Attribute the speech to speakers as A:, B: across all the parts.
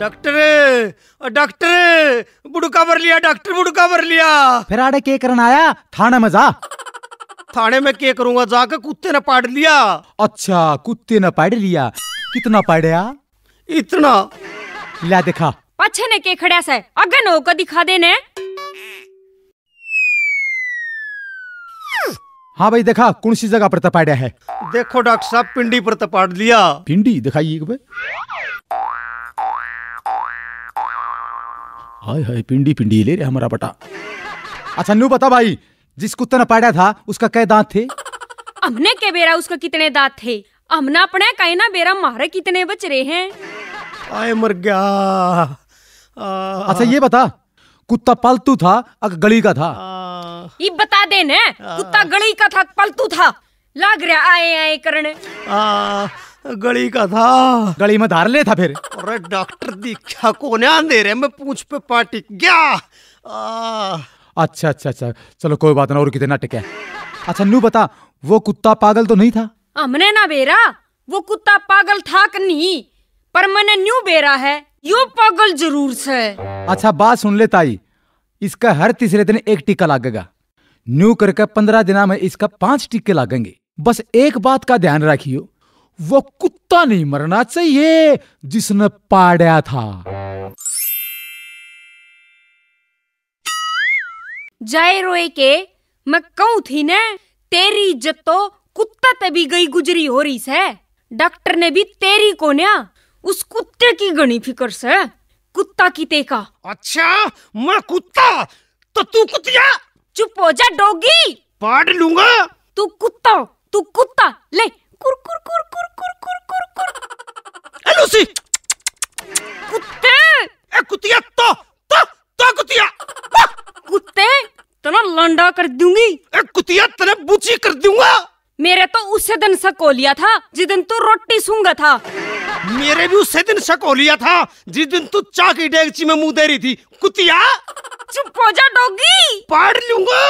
A: doctor doctor बुड़का भर लिया doctor बुड़का भर लिया फिर आड़े के करना आया थाने में जा थाने में के करूंगा जाकर कुत्ते ने पाड़ लिया अच्छा कुत्ते ने पाड़ लिया कितना पाड़ा इतना ला देखा
B: पछे ने के खड़ा से अगन होकर दिखा देने
A: हाँ भाई देखा कौन सी जगह पर तपाड़ा है देखो डॉक्टर साहब पिंडी पर तपाड़ लिया पिंडी दिखाइए हाय हाय पिंडी पिंडी ले रे हमारा बटा अच्छा नू बता भाई जिस कुत्ते ने पाड़ा था उसका क्या दांत थे
B: हमने के बेरा उसका कितने दांत थे हमने अपने कहे ना बेरा मारे कितने बच रहे हैं
A: आए मर गया अच्छा ये बता कुत्ता पालतू था अक गली का था
B: ये बता देने कुत्ता गली का था पालतू था लग रहा आए आए करने
A: आ, गली का था गली में धार ले था फिर
B: अरे डॉक्टर दीक्षा को रहे मैं पूछ पे पार्टी क्या
A: अच्छा अच्छा अच्छा चलो कोई बात ना और कितना टिके अच्छा नू बता वो कुत्ता पागल तो नहीं था
B: हमने ना बेरा वो कुत्ता पागल था कि नहीं पर मैंने न्यू बेरा है यो पागल जरूर से
A: अच्छा बात सुन ले ताई इसका हर तीसरे दिन एक टीका लगेगा न्यू करके पंद्रह दिन में इसका पांच टीके लगेंगे बस एक बात का ध्यान रखियो वो कुत्ता नहीं मरना चाहिए जिसने पाड़ा था
B: जाए रोए के मैं कहूं थी ने तेरी इज्जत तो कुत्ता तभी गई गुजरी हो रही से डॉक्टर ने भी तेरी को ना उस कुत्ते की गणी फिक्र से कुत्ता की देखा अच्छा मैं कुत्ता तो तू कुतिया चुप हो जा डोगी पाड़ लूंगा तू कुत्ता तू कुत्ता कुत्ते ए कुतिया तो तो तो कुतिया कुत्ते तना लंडा कर दूंगी ए कुतिया तने बूची कर दूंगा मेरे तो उसी दिन शक हो लिया था जिस दिन तू रोटी सूंगा था मेरे भी उसे दिन शक हो लिया था जिस दिन तू चा की डेगची में मुंह दे रही थी कुतिया चुप हो जा डोगी पाड़ लूंगा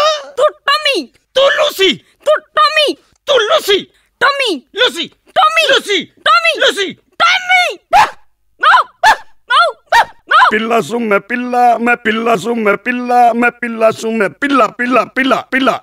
B: तू टमी तू लूसी तू टमी तू लूसी टमी लूसी टमी लूसी टमी लूसी पिल्ला सू मैं पिल्ला मैं पिल्ला सू मैं पिल्ला मैं पिल्ला सू मैं
A: पिल्ला पिल्ला पिल्ला पिल्ला